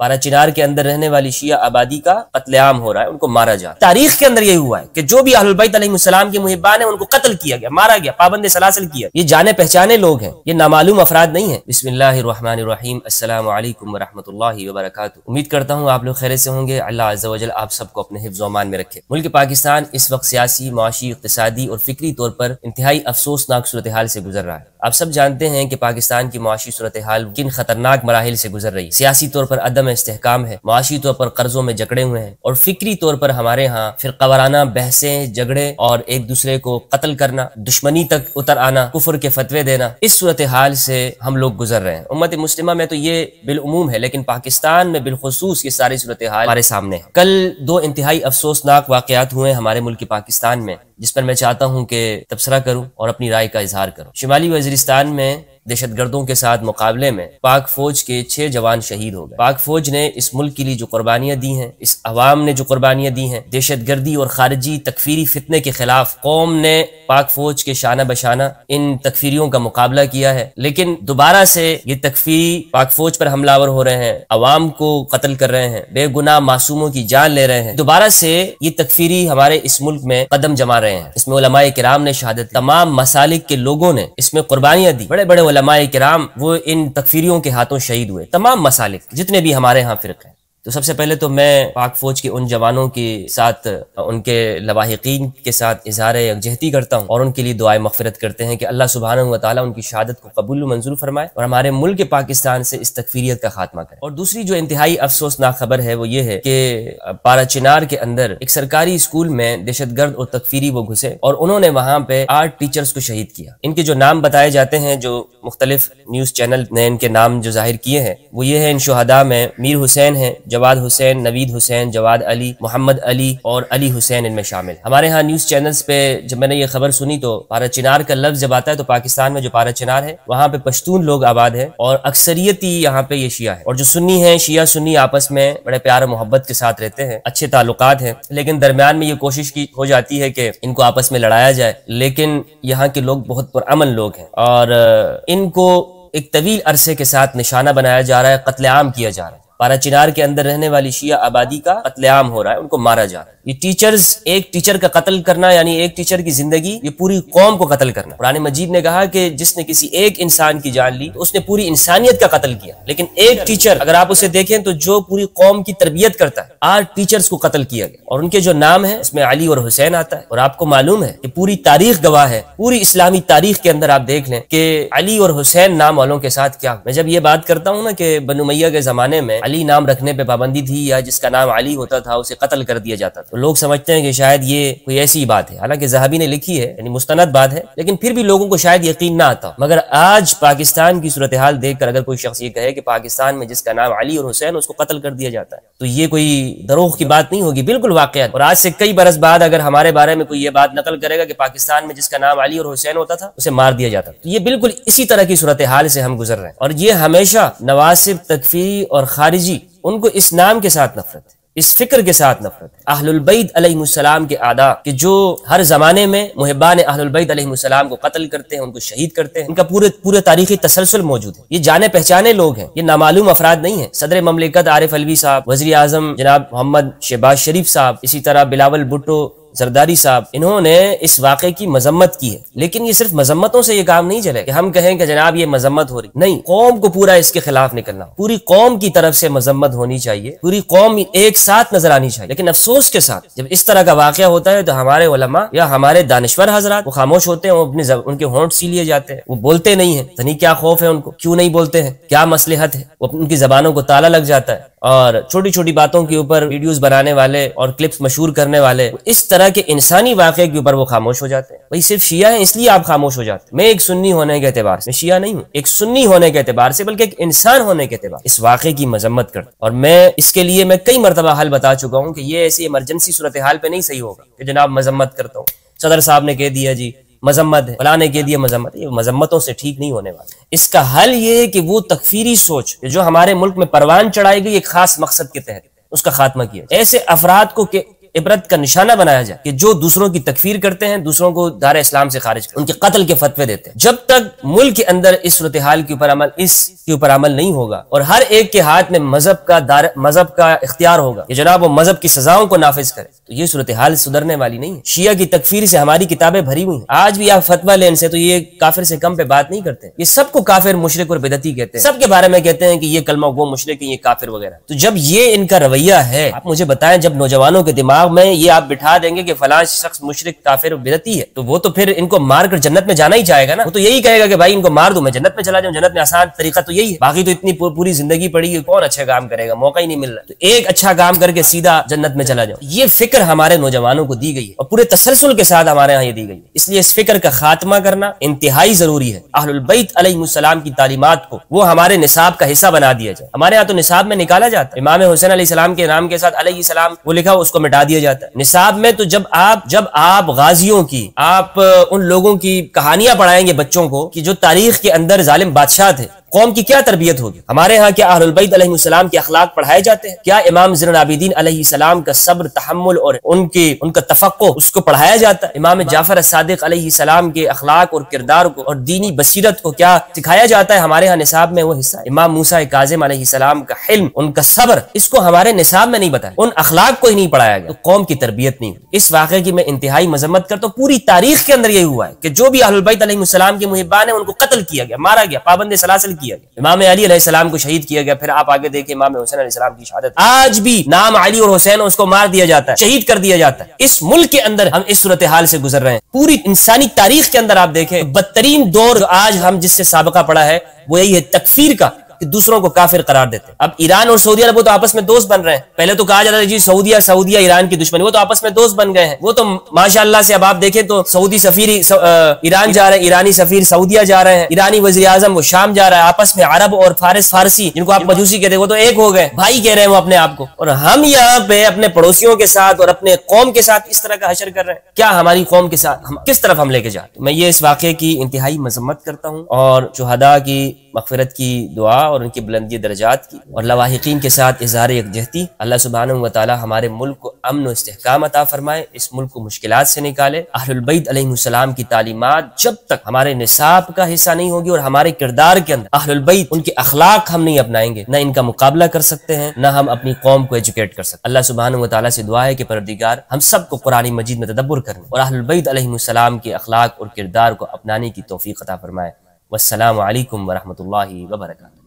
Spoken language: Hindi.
पारा चिनार के अंदर रहने वाली शिया आबादी का कत्लेआम हो रहा है उनको मारा जा रहा है तारीख के अंदर यही हुआ है कि जो भी अहलबैतम के मुहिबान है उनको कत्ल किया गया मारा गया पाबंद सलासल किया ये जाने पहचाने लोग हैं ये नामालूम अफराद नहीं है बिस्मिल्लाम असल वरहमल वबरक उम्मीद करता हूँ आप लोग खैर से होंगे अल्लाह आप सबको अपने हिफ्जोमान में रखे मुल्क पाकिस्तान इस वक्त सियासी माशी इकतदी और फिक्री तौर पर इंतहाई अफसोसनाक सूरत हाल से गुजर रहा है आप सब जानते हैं कि पाकिस्तान की माशी सूरत हाल किन खतरनाक मराहल से गुजर रही सियासी तौर पर अदम में इस्तेकाम है माशी तौर पर कर्जों में जकड़े हुए हैं और फिक्री तौर पर हमारे यहाँ फिर कवराना बहसें झगड़े और एक दूसरे को कत्ल करना दुश्मनी तक उतर आना कुफर के फतवे देना इस सूरत हाल से हम लोग गुजर रहे हैं उम्मत मुस्लिमा में तो ये बिलूम है लेकिन पाकिस्तान में बिलखसूस ये सारी सूरत हाल हमारे सामने है कल दो इंतहाई अफसोसनाक वाकत हुए हमारे मुल्क पाकिस्तान में जिस पर मैं चाहता हूँ कि तबसरा करूँ और अपनी राय का इजहार करूँ शुमाली वजरिस्तान में दहशत गर्दों के साथ मुकाबले में पाक फौज के छह जवान शहीद हो गए पाक फौज ने इस मुल्क के लिए जो कुर्बानियां दी हैं इस अवाम ने जो कुर्बानियां दी हैं दहशत गर्दी और खारजी तकफीरी फितने के खिलाफ कौम ने पाक फौज के शाना बशाना इन तकफीरियों का मुकाबला किया है लेकिन दोबारा से ये तकफीरी पाक फौज पर हमलावर हो रहे हैं अवाम को कत्ल कर रहे हैं बेगुनाह मासूमों की जान ले रहे हैं दोबारा से ये तकफीरी हमारे इस मुल्क में कदम जमा रहे हैं इसमें उलमाए कराम ने शहादत तमाम मसालिक के लोगों ने इसमें कुर्बानियां दी बड़े बड़े कराम वो इन तकफीरियों के हाथों शहीद हुए तमाम मसालिक जितने भी हमारे यहाँ फ़िरक हैं तो सबसे पहले तो मैं पाक फौज के उन जवानों के साथ उनके लवाहिकीन के साथ इजहार यकजहती करता हूँ और उनके लिए दुआएं मफफरत करते हैं कि अल्लाह सुबहान वाली उनकी शहादत को कबूल मंजूर फरमाए और हमारे मुल्क पाकिस्तान से इस तकफीरियत का खात्मा करें और दूसरी जो इंतहाई अफसोसनाक खबर है वो ये है कि पारा चिनार के अंदर एक सरकारी स्कूल में दहशत गर्द और तकफीरी वो घुसे और उन्होंने वहाँ पे आठ टीचर्स को शहीद किया इनके जो नाम बताए जाते हैं जो मुख्तलिफ न्यूज़ चैनल ने इनके नाम जो जाहिर किए हैं वो ये है इन शहदा में मीर हुसैन हैं जवाद हुसैन नवीद हुसैन जवाद अली मोहम्मद अली और अली हुसैन इनमें शामिल हमारे यहाँ न्यूज़ चैनल्स पे जब मैंने ये खबर सुनी तो पारा चिनार का लफ्ज़ जब आता है तो पाकिस्तान में जो पारा चिनार है वहाँ पे पश्तून लोग आबाद है और अक्सरियती यहाँ पे ये शिया है और जो सुन्नी है शिया सुन्नी आपस में बड़े प्यार मोहब्बत के साथ रहते हैं अच्छे ताल्लुक हैं लेकिन दरमियान में ये कोशिश की हो जाती है कि इनको आपस में लड़ाया जाए लेकिन यहाँ के लोग बहुत पुरअमन लोग हैं और इनको एक तवील अरसे के साथ निशाना बनाया जा रहा है कत्लेआम किया जा रहा है पारा चिनार के अंदर रहने वाली शिया आबादी का कत्लेआम हो रहा है उनको मारा जा रहा है ये टीचर्स एक टीचर का कत्ल करना यानी एक टीचर की जिंदगी ये पूरी कौम को कत्ल करना पुरानी मजीद ने कहा कि जिसने किसी एक इंसान की जान ली तो उसने पूरी इंसानियत का कत्ल किया लेकिन एक टीचर अगर आप उसे देखें तो जो पूरी कौम की तरबियत करता है आठ टीचर्स को कत्ल किया गया और उनके जो नाम है उसमें अली और हुसैन आता है और आपको मालूम है कि पूरी तारीख गवाह है पूरी इस्लामी तारीख के अंदर आप देख लें कि अली और हुसैन नाम वालों के साथ क्या मैं जब ये बात करता हूँ ना कि बनुमैया के जमाने में अली नाम रखने पर पाबंदी थी या जिसका नाम अली होता था उसे कत्ल कर दिया जाता था लोग समझते हैं कि शायद ये कोई ऐसी बात है हालांकि जहाबी ने लिखी है यानी मुस्तनद बात है लेकिन फिर भी लोगों को शायद यकीन ना आता मगर आज पाकिस्तान की सूरत हाल देखकर अगर कोई शख्स ये कहे कि पाकिस्तान में जिसका नाम अली और हुसैन उसको कत्ल कर दिया जाता है तो ये कोई दरोह की बात नहीं होगी बिल्कुल वाकत और आज से कई बरस बाद अगर हमारे बारे में कोई ये बात नकल करेगा कि पाकिस्तान में जिसका नाम अली और हुसैन होता था उसे मार दिया जाता तो ये बिल्कुल इसी तरह की सूरत हाल से हम गुजर रहे हैं और ये हमेशा नवासिब तकफी और खारिजी उनको इस नाम के साथ नफरत है इस फिक्र के साथ नफरत है अहलबैद अलैहिस्सलाम के आदा कि जो हर जमाने में मुहबान अहलबैद अलैहिस्सलाम को कत्ल करते हैं उनको शहीद करते हैं उनका पूरे पूरे तारीखी तसलसल मौजूद है ये जाने पहचाने लोग हैं ये नामालूम अफराद नहीं है सदर ममलिकत आरिफ अलवी साहब वजी अजम जनाब मोहम्मद शहबाज शरीफ साहब इसी तरह बिलावल भुट्टो जरदारी साहब इन्होंने इस वाक़े की मजम्मत की है लेकिन ये सिर्फ मजम्मतों से ये काम नहीं चले कि हम कहें कि जनाब ये मजम्मत हो रही नहीं कौम को पूरा इसके खिलाफ निकलना पूरी कौम की तरफ से मजम्मत होनी चाहिए पूरी कौम एक साथ नजर आनी चाहिए लेकिन अफसोस के साथ जब इस तरह का वाक़ होता है तो हमारे उलमा या हमारे दानश्वर हजरा वो खामोश होते हैं अपने उनके होंठ सी लिए जाते हैं वो बोलते नहीं है धनी क्या खौफ है उनको क्यों नहीं बोलते हैं क्या मसलहत है उनकी जबानों को ताला लग जाता है और छोटी छोटी बातों के ऊपर वीडियोस बनाने वाले और क्लिप्स मशहूर करने वाले इस तरह के इंसानी वाक्य के ऊपर वो खामोश हो जाते हैं भाई सिर्फ शिया है इसलिए आप खामोश हो जाते हैं मैं एक सुन्नी होने के अतबार से शिया नहीं हूँ एक सुन्नी होने के अतबार से बल्कि एक इंसान होने के अतबार इस वाक्य की मजम्मत करता और मैं इसके लिए मैं कई मरतबा हल बता चुका हूँ कि ये ऐसी इमरजेंसी सूरत हाल पर नहीं सही होगा कि जनाब मजम्मत करता हूँ सदर साहब ने कह दिया जी मजम्मत है फलाने के लिए मजम्मत ये मजम्मतों से ठीक नहीं होने वाला इसका हल ये है कि वो तकफीरी सोच जो हमारे मुल्क में परवान चढ़ाई गई एक खास मकसद के तहत उसका खात्मा किया ऐसे अफराद को इबरत का निशाना बनाया जाए कि जो दूसरों की तकफीर करते हैं दूसरों को दार इस्लाम से खारिज उनके कत्ल के फतवे देते हैं जब तक मुल्क के अंदर इस सूरत हाल के ऊपर अमल इसके ऊपर अमल नहीं होगा और हर एक के हाथ में मजहब का दार मजहब का इख्तियार होगा कि जनाब वो मजहब की सजाओं को नाफिज करे तो ये सूरत हाल सुधरने वाली नहीं है शिया की तकफीर से हमारी किताबें भरी हुई हैं आज भी आप फतवा लेन से तो ये काफिर से कम पे बात नहीं करते ये सबको काफिर मुशरक और बेदती कहते हैं सबके बारे में कहते हैं कि ये कलमा वो मुशरक ये काफिर वगैरह तो जब ये इनका रवैया है आप मुझे बताएं जब नौजवानों के दिमाग बाग में ये आप बिठा देंगे कि फला शख्स मुशरक काफिर बिरती है तो वो तो फिर इनको मार कर जन्नत में जाना ही जाएगा ना वो तो यही कहेगा कि भाई इनको मार दू मैं जन्नत में चला जाऊँ जन्नत में आसान तरीका तो यही है बाकी तो इतनी पूरी जिंदगी पड़ी है कौन अच्छा काम करेगा मौका ही नहीं मिल रहा तो एक अच्छा काम करके सीधा जन्नत में चला जाओ ये फिक्र हमारे नौजवानों को दी गई है और पूरे तसलसल के साथ हमारे यहाँ ये दी गई है इसलिए इस फिक्र का खात्मा करना इंतहाई जरूरी है अहलबैत अलैहिस्सलाम की तालीमत को वो हमारे निसाब का हिस्सा बना दिया जाए हमारे यहाँ तो निसाब में निकाला जाता है इमाम हुसैन सलाम के नाम के साथ अलैहिस्सलाम वो लिखा उसको मिटा दिया जाता है निसाब में तो जब आप जब आप गाजियों की आप उन लोगों की कहानियां पढ़ाएंगे बच्चों को कि जो तारीख के अंदर जालिम बादशाह थे कौम की क्या तरबियत होगी हमारे यहाँ क्या अहलबैदलाम के अखलाक पढ़ाए जाते हैं क्या इमाम जरन आबिदीन का सब्र तहमुल और उनके उनका तफक् उसको पढ़ाया जाता है इमाम जाफर सदक़लाम के अखलाक और किरदार को और दीनी बसीरत को क्या सिखाया जाता है हमारे यहाँ निसाब में वो हिस्सा इमाम मूसा काजिम सलाम का हिल उनका सब्र इसको हमारे निसाब में नहीं बताया उन अखलाक को ही नहीं पढ़ाया गया तो कौम की तरबियत नहीं हुई इस वाक़े की मैं इंतहाई मजम्मत करता हूँ पूरी तारीख के अंदर यही हुआ है कि जो भी अहलबैतलाम के मुहिबान है उनको कत्ल किया गया मारा गया पाबंद सलासल किया गया इमाम अली को शहीद किया गया फिर आप आगे देखिए इमाम हुसैन सलाम की शहादत आज भी नाम अली और हुसैन उसको मार दिया जाता है शहीद कर दिया जाता है इस मुल्क के अंदर हम इस सूरत हाल से गुजर रहे हैं पूरी इंसानी तारीख के अंदर आप देखें बदतरीन दौर आज हम जिससे सबका पड़ा है वो यही है तकफीर का कि दूसरों को काफिर करार देते अब ईरान और सऊदी अरब वो तो आपस में दोस्त बन रहे हैं पहले तो कहा जाता है जी सऊदिया सऊदिया ईरान की दुश्मनी वो तो आपस में दोस्त बन गए हैं वो तो माशाला से अब आप देखें तो सऊदी सफीर ईरान जा रहे हैं ईरानी सफीर सऊदिया जा रहे हैं ईरानी वजी आजम वो शाम जा रहा है आपस में अरब और फारस फारसी जिनको आप मजूसी कहते हैं वो तो एक हो गए भाई कह रहे हैं वो अपने आप को और हम यहाँ पे अपने पड़ोसियों के साथ और अपने कौम के साथ इस तरह का हशर कर रहे हैं क्या हमारी कौम के साथ हम किस तरफ हम लेके जाते मैं ये इस वाक्य की इंतहाई मजम्मत करता हूँ और शुहदा की मफफरत की दुआ और उनकी बुलंदी दर्जात की और लवाहिकीन के साथ इजहार यकजहती अल्लाह सुबहान वाली हमारे मुल्क को अमन व इसकाम अता फरमाए इस मुल्क को मुश्किल से निकाले अहलबैतम की तालीमत जब तक हमारे निसाब का हिस्सा नहीं होगी और हमारे किरदार के अंदर अहलबैत उनके अखलाक हम नहीं अपनाएंगे न इनका मुकाबला कर सकते हैं न हम अपनी कौम को एजुकेट कर सकते अल्लाह सुबहान वाली से दुआ है कि परदिगार हम सबको कुरानी मजीद में तदब्बर करने और अहलबैतम के अखलाक और किरदार को अपनाने की तोफ़ी अता फरमाए वालकम वरहमल वर्का